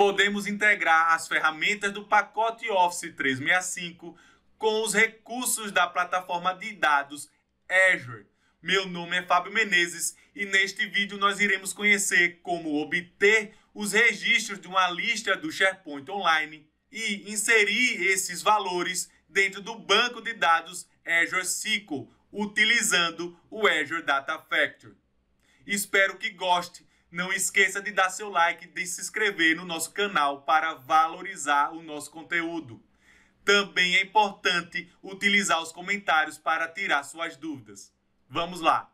podemos integrar as ferramentas do pacote Office 365 com os recursos da plataforma de dados Azure. Meu nome é Fábio Menezes e neste vídeo nós iremos conhecer como obter os registros de uma lista do SharePoint Online e inserir esses valores dentro do banco de dados Azure SQL, utilizando o Azure Data Factory. Espero que goste não esqueça de dar seu like e de se inscrever no nosso canal para valorizar o nosso conteúdo. Também é importante utilizar os comentários para tirar suas dúvidas. Vamos lá!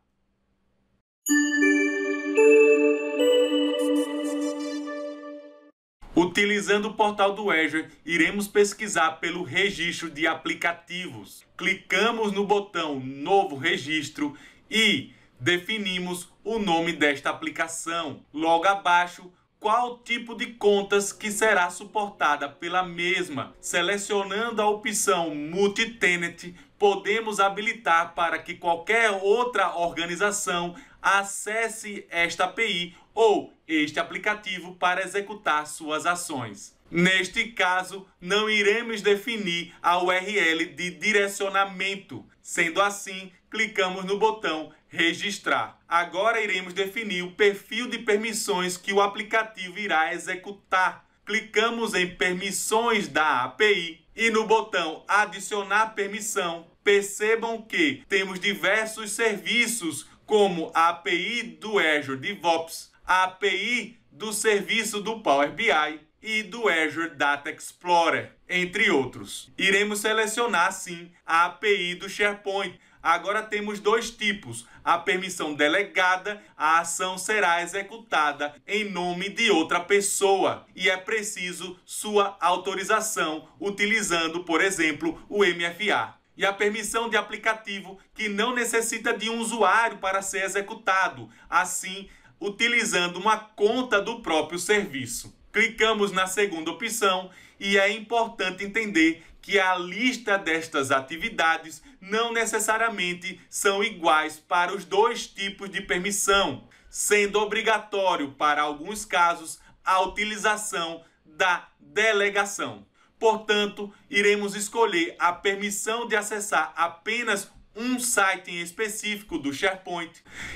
Utilizando o portal do Azure, iremos pesquisar pelo registro de aplicativos. Clicamos no botão Novo Registro e Definimos o nome desta aplicação. Logo abaixo, qual tipo de contas que será suportada pela mesma. Selecionando a opção Multitenant, podemos habilitar para que qualquer outra organização acesse esta API ou este aplicativo para executar suas ações. Neste caso, não iremos definir a URL de direcionamento, Sendo assim, clicamos no botão Registrar. Agora iremos definir o perfil de permissões que o aplicativo irá executar. Clicamos em Permissões da API e no botão Adicionar permissão, percebam que temos diversos serviços como a API do Azure DevOps, a API do serviço do Power BI, e do Azure Data Explorer, entre outros. Iremos selecionar sim a API do SharePoint. Agora temos dois tipos: a permissão delegada, a ação será executada em nome de outra pessoa e é preciso sua autorização, utilizando, por exemplo, o MFA e a permissão de aplicativo que não necessita de um usuário para ser executado, assim utilizando uma conta do próprio serviço. Clicamos na segunda opção e é importante entender que a lista destas atividades não necessariamente são iguais para os dois tipos de permissão, sendo obrigatório para alguns casos a utilização da delegação. Portanto, iremos escolher a permissão de acessar apenas um site em específico do SharePoint.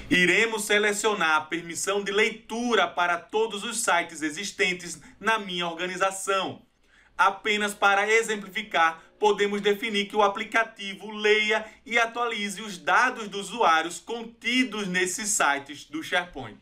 Iremos selecionar a permissão de leitura para todos os sites existentes na minha organização. Apenas para exemplificar, podemos definir que o aplicativo leia e atualize os dados dos usuários contidos nesses sites do SharePoint.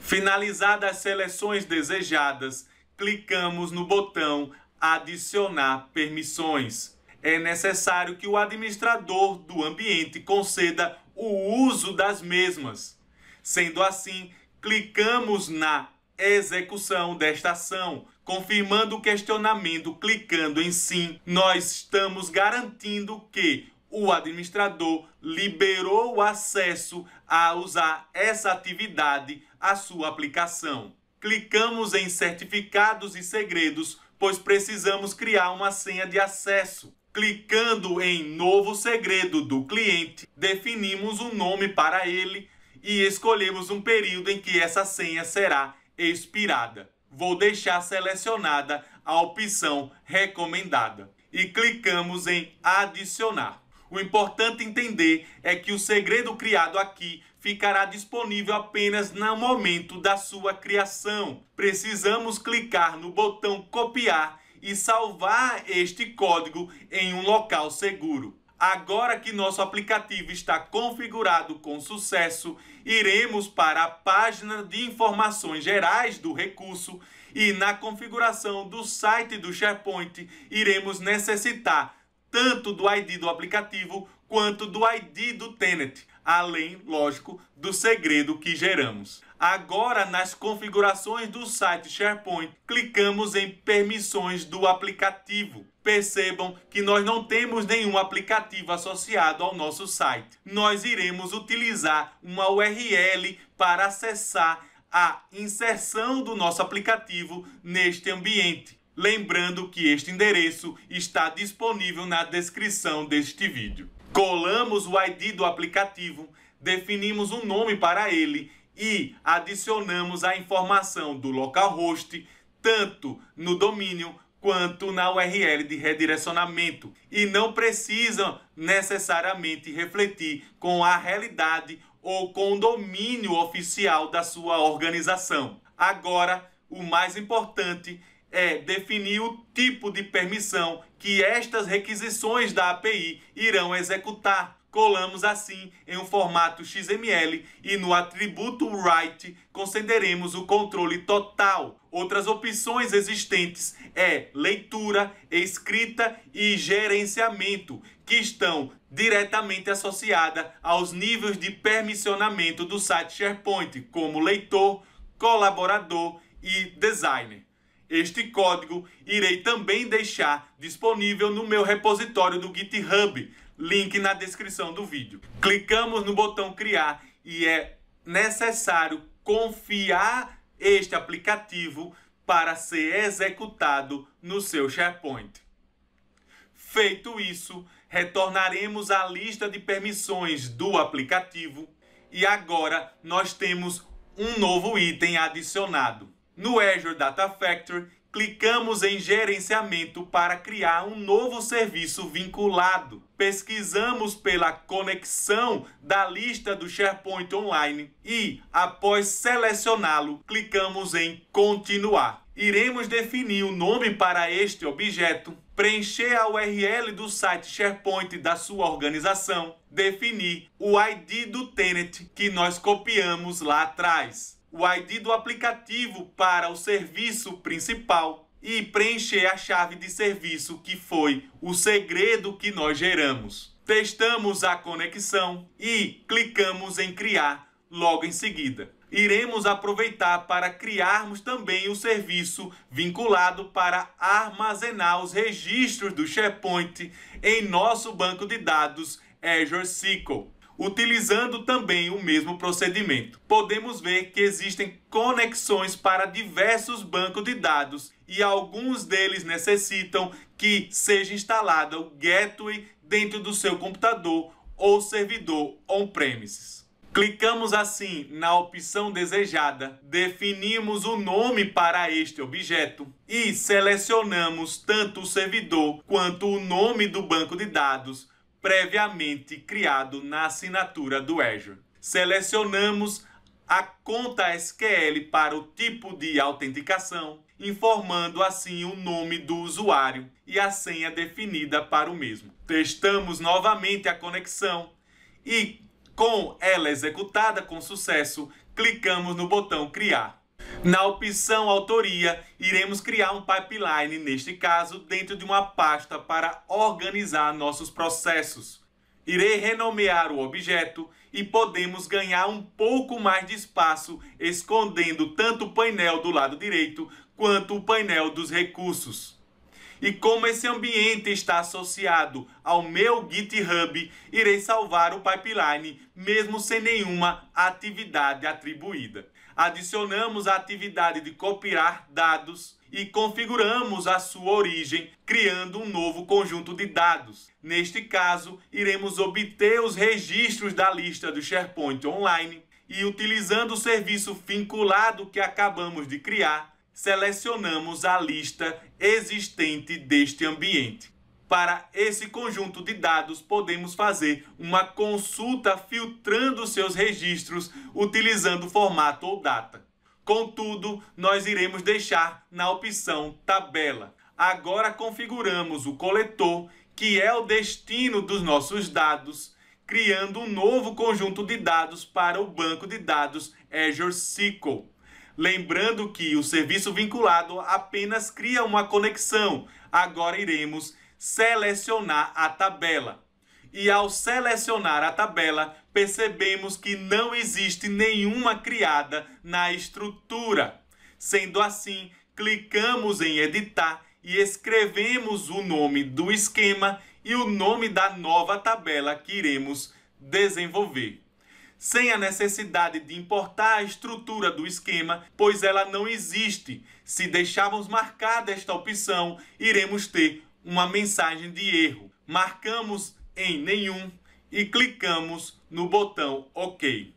Finalizadas as seleções desejadas, clicamos no botão Adicionar permissões é necessário que o administrador do ambiente conceda o uso das mesmas. Sendo assim, clicamos na execução desta ação, confirmando o questionamento clicando em sim. Nós estamos garantindo que o administrador liberou o acesso a usar essa atividade à sua aplicação. Clicamos em certificados e segredos, pois precisamos criar uma senha de acesso. Clicando em Novo Segredo do Cliente, definimos um nome para ele e escolhemos um período em que essa senha será expirada. Vou deixar selecionada a opção recomendada e clicamos em adicionar. O importante entender é que o segredo criado aqui ficará disponível apenas no momento da sua criação. Precisamos clicar no botão copiar e salvar este código em um local seguro. Agora que nosso aplicativo está configurado com sucesso, iremos para a página de informações gerais do recurso e na configuração do site do SharePoint iremos necessitar tanto do ID do aplicativo quanto do ID do tenant além, lógico, do segredo que geramos. Agora, nas configurações do site SharePoint, clicamos em Permissões do aplicativo. Percebam que nós não temos nenhum aplicativo associado ao nosso site. Nós iremos utilizar uma URL para acessar a inserção do nosso aplicativo neste ambiente. Lembrando que este endereço está disponível na descrição deste vídeo. Colamos o ID do aplicativo, definimos um nome para ele e adicionamos a informação do localhost tanto no domínio quanto na URL de redirecionamento e não precisam necessariamente refletir com a realidade ou com o domínio oficial da sua organização. Agora, o mais importante é definir o tipo de permissão que estas requisições da API irão executar. Colamos assim em um formato XML e no atributo write concederemos o controle total. Outras opções existentes é leitura, escrita e gerenciamento, que estão diretamente associadas aos níveis de permissionamento do site SharePoint, como leitor, colaborador e designer. Este código irei também deixar disponível no meu repositório do GitHub, link na descrição do vídeo. Clicamos no botão criar e é necessário confiar este aplicativo para ser executado no seu SharePoint. Feito isso, retornaremos à lista de permissões do aplicativo e agora nós temos um novo item adicionado. No Azure Data Factory, clicamos em Gerenciamento para criar um novo serviço vinculado. Pesquisamos pela conexão da lista do SharePoint Online e, após selecioná-lo, clicamos em Continuar. Iremos definir o um nome para este objeto, preencher a URL do site SharePoint da sua organização, definir o ID do tenant que nós copiamos lá atrás o ID do aplicativo para o serviço principal e preencher a chave de serviço que foi o segredo que nós geramos. Testamos a conexão e clicamos em criar logo em seguida. Iremos aproveitar para criarmos também o serviço vinculado para armazenar os registros do SharePoint em nosso banco de dados Azure SQL utilizando também o mesmo procedimento. Podemos ver que existem conexões para diversos bancos de dados e alguns deles necessitam que seja instalada o gateway dentro do seu computador ou servidor on-premises. Clicamos assim na opção desejada, definimos o nome para este objeto e selecionamos tanto o servidor quanto o nome do banco de dados previamente criado na assinatura do Azure. Selecionamos a conta SQL para o tipo de autenticação, informando assim o nome do usuário e a senha definida para o mesmo. Testamos novamente a conexão e, com ela executada com sucesso, clicamos no botão Criar. Na opção autoria, iremos criar um pipeline, neste caso, dentro de uma pasta para organizar nossos processos. Irei renomear o objeto e podemos ganhar um pouco mais de espaço escondendo tanto o painel do lado direito quanto o painel dos recursos. E como esse ambiente está associado ao meu GitHub, irei salvar o pipeline mesmo sem nenhuma atividade atribuída adicionamos a atividade de copiar dados e configuramos a sua origem, criando um novo conjunto de dados. Neste caso, iremos obter os registros da lista do SharePoint Online e, utilizando o serviço vinculado que acabamos de criar, selecionamos a lista existente deste ambiente. Para esse conjunto de dados, podemos fazer uma consulta filtrando seus registros utilizando formato ou data. Contudo, nós iremos deixar na opção Tabela. Agora configuramos o coletor, que é o destino dos nossos dados, criando um novo conjunto de dados para o banco de dados Azure SQL. Lembrando que o serviço vinculado apenas cria uma conexão. Agora iremos selecionar a tabela. E ao selecionar a tabela, percebemos que não existe nenhuma criada na estrutura. Sendo assim, clicamos em editar e escrevemos o nome do esquema e o nome da nova tabela que iremos desenvolver. Sem a necessidade de importar a estrutura do esquema, pois ela não existe. Se deixarmos marcada esta opção, iremos ter uma mensagem de erro. Marcamos em nenhum e clicamos no botão OK.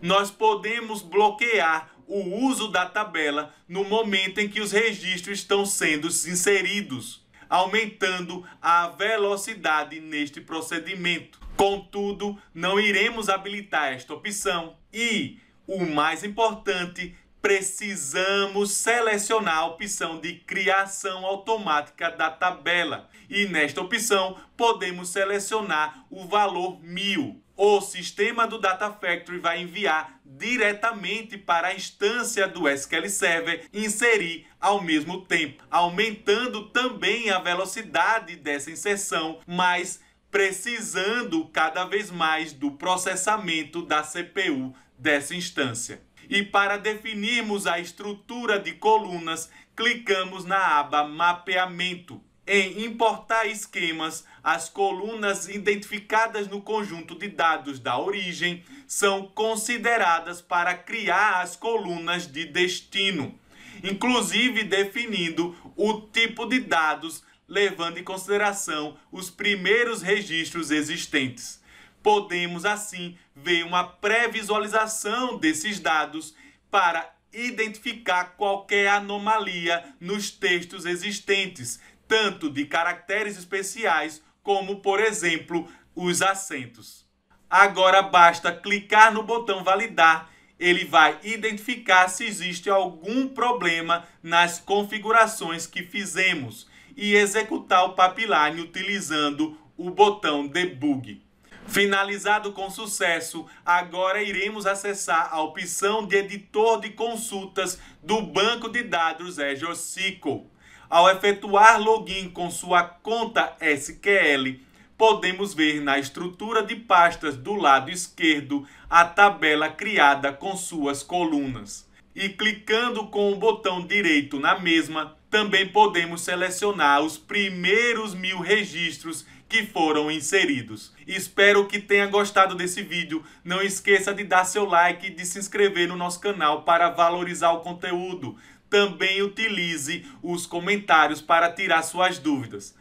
Nós podemos bloquear o uso da tabela no momento em que os registros estão sendo inseridos, aumentando a velocidade neste procedimento. Contudo, não iremos habilitar esta opção e, o mais importante, precisamos selecionar a opção de criação automática da tabela. E nesta opção, podemos selecionar o valor 1000. O sistema do Data Factory vai enviar diretamente para a instância do SQL Server inserir ao mesmo tempo, aumentando também a velocidade dessa inserção, mas precisando cada vez mais do processamento da CPU dessa instância. E para definirmos a estrutura de colunas, clicamos na aba Mapeamento. Em Importar esquemas, as colunas identificadas no conjunto de dados da origem são consideradas para criar as colunas de destino, inclusive definindo o tipo de dados, levando em consideração os primeiros registros existentes podemos assim ver uma pré-visualização desses dados para identificar qualquer anomalia nos textos existentes, tanto de caracteres especiais como, por exemplo, os acentos. Agora basta clicar no botão validar, ele vai identificar se existe algum problema nas configurações que fizemos e executar o pipeline utilizando o botão debug. Finalizado com sucesso, agora iremos acessar a opção de editor de consultas do banco de dados SQL. Ao efetuar login com sua conta SQL, podemos ver na estrutura de pastas do lado esquerdo a tabela criada com suas colunas. E clicando com o botão direito na mesma, também podemos selecionar os primeiros mil registros que foram inseridos. Espero que tenha gostado desse vídeo. Não esqueça de dar seu like e de se inscrever no nosso canal para valorizar o conteúdo. Também utilize os comentários para tirar suas dúvidas.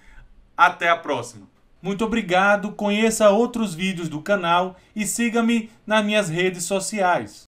Até a próxima! Muito obrigado, conheça outros vídeos do canal e siga-me nas minhas redes sociais.